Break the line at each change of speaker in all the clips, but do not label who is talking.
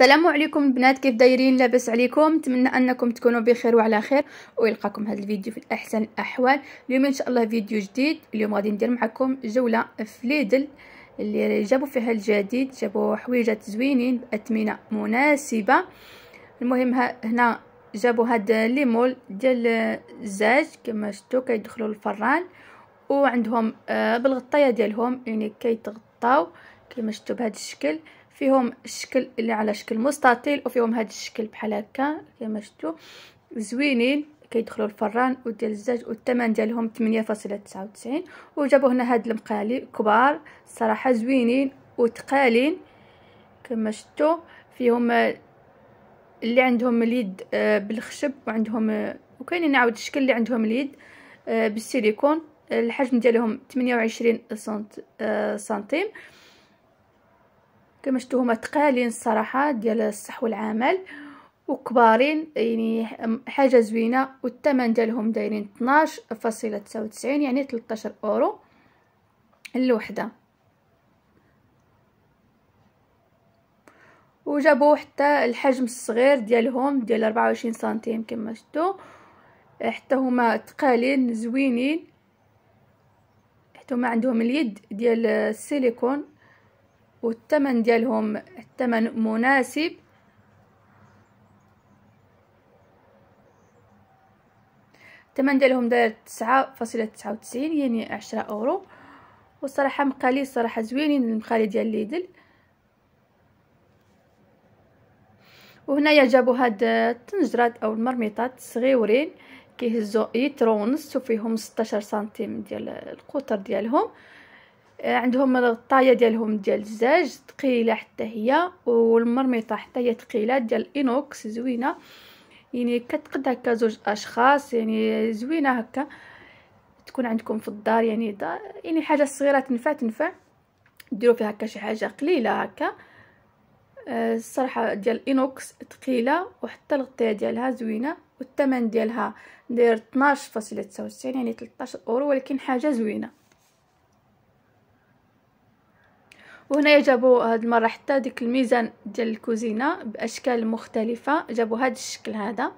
السلام عليكم البنات كيف دايرين لاباس عليكم نتمنى انكم تكونوا بخير وعلى خير ويلقاكم هذا الفيديو في احسن الاحوال اليوم ان شاء الله فيديو جديد اليوم غادي ندير معكم جوله في ليدل اللي جابوا فيها الجديد جابوا حويجات زوينين باثمنه مناسبه المهم هنا جابوا هاد ليمول ديال الزاج كما شفتوا كيدخلوا للفران وعندهم آه، بالغطايه ديالهم يعني كيتغطاو كما شفتوا بهذا الشكل فيهم الشكل اللي على شكل مستطيل وفيهم هذا الشكل بحال هكا كما شفتوا زوينين كيدخلوا الفران وديال الزاج والثمن ديالهم 8.99 وجابوا هنا هاد المقالي كبار الصراحه زوينين وتقالين كما شفتوا فيهم اللي عندهم اليد آه، بالخشب وعندهم آه، وكاينين عاود الشكل اللي عندهم اليد آه، بالسيليكون الحجم ديالهم 28 سنتيم كما شفتو هما ثقالين الصراحه ديال الصح والعمل وكبارين يعني حاجه زوينه والثمن ديالهم دايرين 12.99 يعني 13 اورو الوحده وجابوا حتى الحجم الصغير ديالهم ديال 24 سنتيم كما شفتو حتى هما ثقالين زوينين حتى هما عندهم اليد ديال السيليكون والثمن ديالهم الثمن مناسب الثمن ديالهم داير تسعة فاصلة تسعة وتسعين يعني عشرة أورو والصراحة مقالي الصراحة زوينين المقالي ديال ليدل وهنايا جابوا هاد الطنجرات او المرميطات صغيورين كيهزوا يتر وفيهم 16 سنتيم ديال القطر ديالهم عندهم الطاية ديالهم ديال الزاج ثقيلة حتى هي والمرميطة حتى هي ثقيلة ديال إنوكس زوينة يعني كتقد هكا زوج أشخاص يعني زوينة هكا تكون عندكم في الدار يعني دار يعني حاجة صغيرة تنفع تنفع ديروا فيها هكا شي حاجة قليلة هكا آه، الصراحة ديال إنوكس ثقيلة وحتى الغطية ديالها زوينة والثمن ديالها داير 12.99 يعني 13 اورو ولكن حاجة زوينة وهنا جابوا هاد المره حتى ديك الميزان ديال الكوزينه باشكال مختلفه جابوا هاد الشكل هذا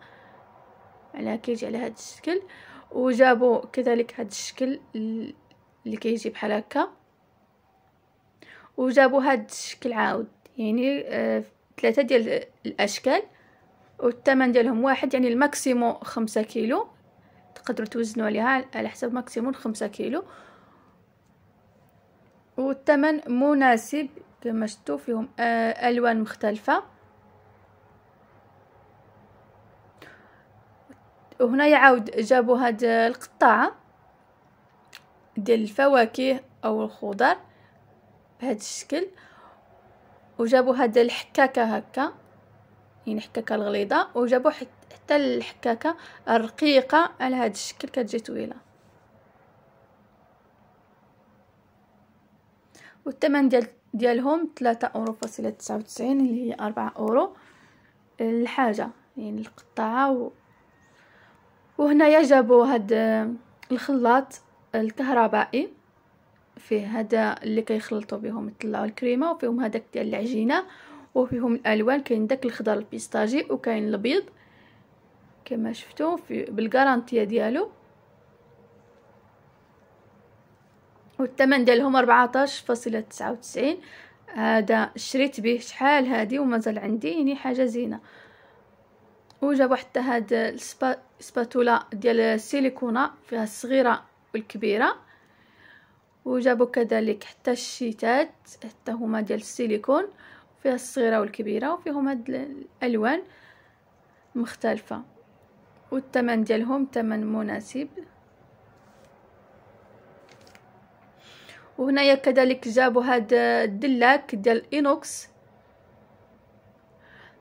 على كيجي على هاد الشكل وجابوا كذلك هاد الشكل اللي كيجي بحال هكا وجابوا هاد الشكل عاود يعني آه، ثلاثه ديال الاشكال والثمن ديالهم واحد يعني الماكسيمو خمسة كيلو تقدروا توزنوا عليها على حسب ماكسيمو خمسة كيلو والثمن مناسب كما شفتوا فيهم آه، الوان مختلفه وهنا يعاود جابوا هاد القطاعه ديال الفواكه او الخضر بهذا الشكل وجابوا هاد الحكاكه هكا يعني حكاكه الغليظه وجابوا حتى الحكاكه الرقيقه على هذا الشكل كتجي طويله والثمن ديال ديالهم 3 اورو فاصلة تسعة وتسعين اللي هي أربعة اورو الحاجة يعني القطاعة و... وهنايا جابوا هاد الخلاط الكهربائي فيه هذا اللي كيخلطوا بهم الطلة والكريمه وفيهم هذاك ديال العجينه وفيهم الالوان كاين داك الخضر البيستاجي وكاين الابيض كما شفتوا في بالغارانتيه ديالو والثمن ديالهم فاصلة تسعة وتسعين هذا شريت به شحال هادي ومازال عندي يعني حاجه زينه وجاب حتى هاد السباتولا ديال السيليكونا فيها الصغيره والكبيره وجابوا كذلك حتى الشيتات حتى هما ديال السيليكون فيها الصغيره والكبيره وفيهم هاد الالوان مختلفه والثمن ديالهم ثمن مناسب وهنايا كذلك جابوا هاد الدلاك ديال اينوكس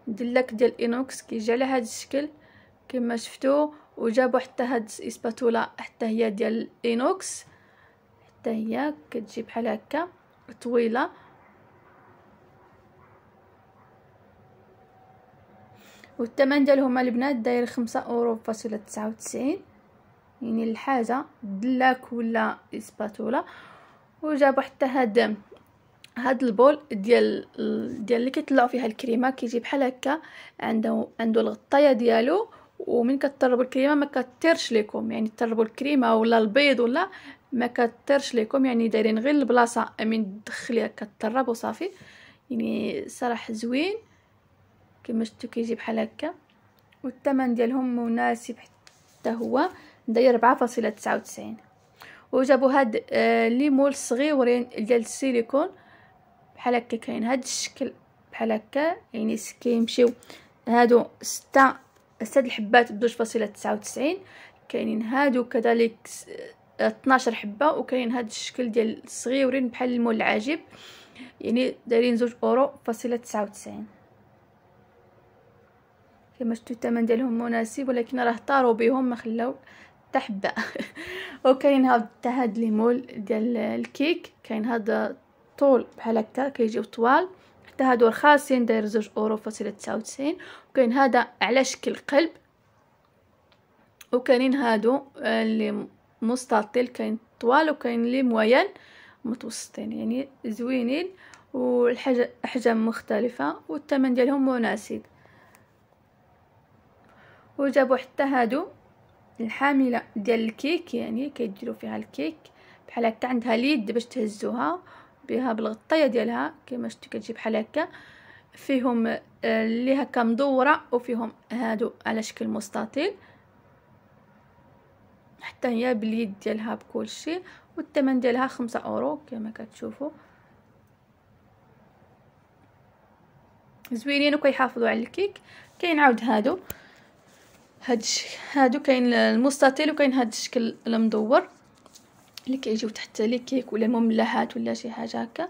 الدلاك ديال اينوكس كيجي على هذا الشكل كما شفتوا وجابوا حتى هاد الاسباتولا حتى هي ديال اينوكس حتى هي كتجي بحال هكا طويله والثمن ديالهم البنات داير خمسة اورو فاصله تسعة وتسعين يعني الحاجه دلاك ولا اسباتولا وجابوا حتى هاد هاد البول ديال ديال اللي كيطلعوا فيها الكريمه كيجي بحال هكا عنده عنده الغطايه ديالو ومن كتطربوا الكريمه ما كتطيرش لكم يعني تطربوا الكريمه ولا البيض ولا ما كتطيرش لكم يعني دايرين غير البلاصه من تدخليها كتطرب وصافي يعني صراحه زوين كما شفتوا كيجي بحال هكا والثمن ديالهم مناسب حتى هو داير 4.99 وجابوا هاد آه، لي مول صغيورين ديال السيليكون بحال هكا كاين هاد الشكل بحال هكا يعني كيمشيو هادو ستة ستة الحبات بجوج فاصلة تسعة وتسعين كاينين هادو كذلك اثناشر آه، حبة وكاين هاد الشكل ديال الصغيورين بحال المول العاجب يعني دايرين زوج اورو فاصلة تسعة وتسعين كما شتو الثمن ديالهم مناسب ولكن راه طارو بهم ما خلاو تحبة وكاين هاد هاد ليمول ديال الكيك كاين هاد طول بحال هكا كيجيو طوال حتى هادو رخاصين داير زوج اورو فاصلة تسعة وتسعين وكاين هادا على شكل قلب وكاينين هادو آه، اللي مستطيل كاين طوال وكاين لي موين متوسطين يعني زوينين والحاجة احجام مختلفه والثمن ديالهم مناسب وجابوا حتى هادو الحامله ديال الكيك يعني كيديروا فيها الكيك بحال هكا عندها اليد باش تهزوها بها بالغطايه ديالها كما شفتي كتجي بحال هكا فيهم آه، اللي هكا مدوره وفيهم هادو على شكل مستطيل حتى هي باليد ديالها بكلشي والثمن ديالها خمسة اورو كما كتشوفوا زوينين وكيحافظوا على الكيك كاين عاود هادو هاد هادو كاين المستطيل وكاين هاد الشكل المدور اللي كيجيو تحت لي كيك ولا مملحات ولا شي حاجه هكا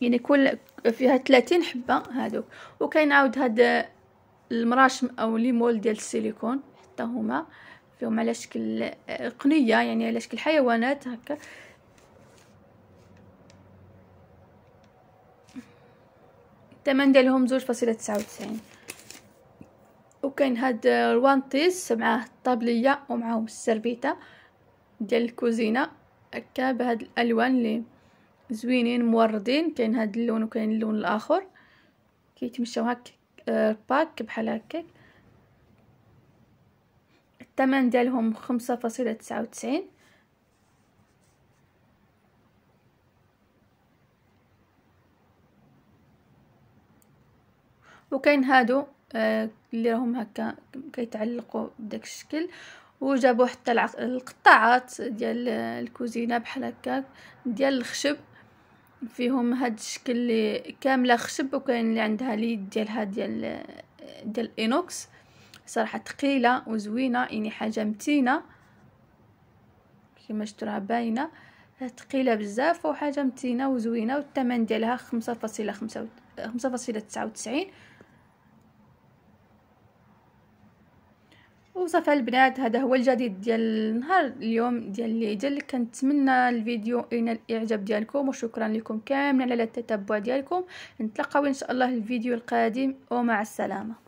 يعني كل فيها 30 حبه هادوك وكاين عاود هاد المراشم او لي مول ديال السيليكون حتى هما فيهم على شكل قنيه يعني على شكل حيوانات هكا الثمن ديالهم زوج فاصلة تسعة وتسعين وكاين هاد الوان بيس معاه الطابليه ومعاهم السربيته ديال الكوزينه هكا بهاد الالوان اللي زوينين موردين كاين هاد اللون وكاين اللون الاخر كيتمشاو هك آه، باك بحال هكا الثمن ديالهم خمسة فاصلة تسعة وكاين هادو آه، اللي راهم هكا كيتعلقوا بداك الشكل وجابوا حتى القطاعات ديال الكوزينه بحال هكا ديال الخشب فيهم هاد الشكل اللي كامله خشب وكاين اللي عندها اليد ديالها ديال ديال الانوكس صراحه ثقيله وزوينه يعني حاجه متينه كما شفتوا راه باينه ثقيله بزاف وحاجه متينه وزوينه والثمن ديالها خمسة فاصلة خمسة خمسة فاصلة تسعة وصافي البنات هذا هو الجديد ديال نهار اليوم ديال ليجل كنتمنى الفيديو ينال الاعجاب ديالكم وشكرا لكم كاملين على التتبع ديالكم نتلاقاو ان شاء الله الفيديو القادم ومع السلامه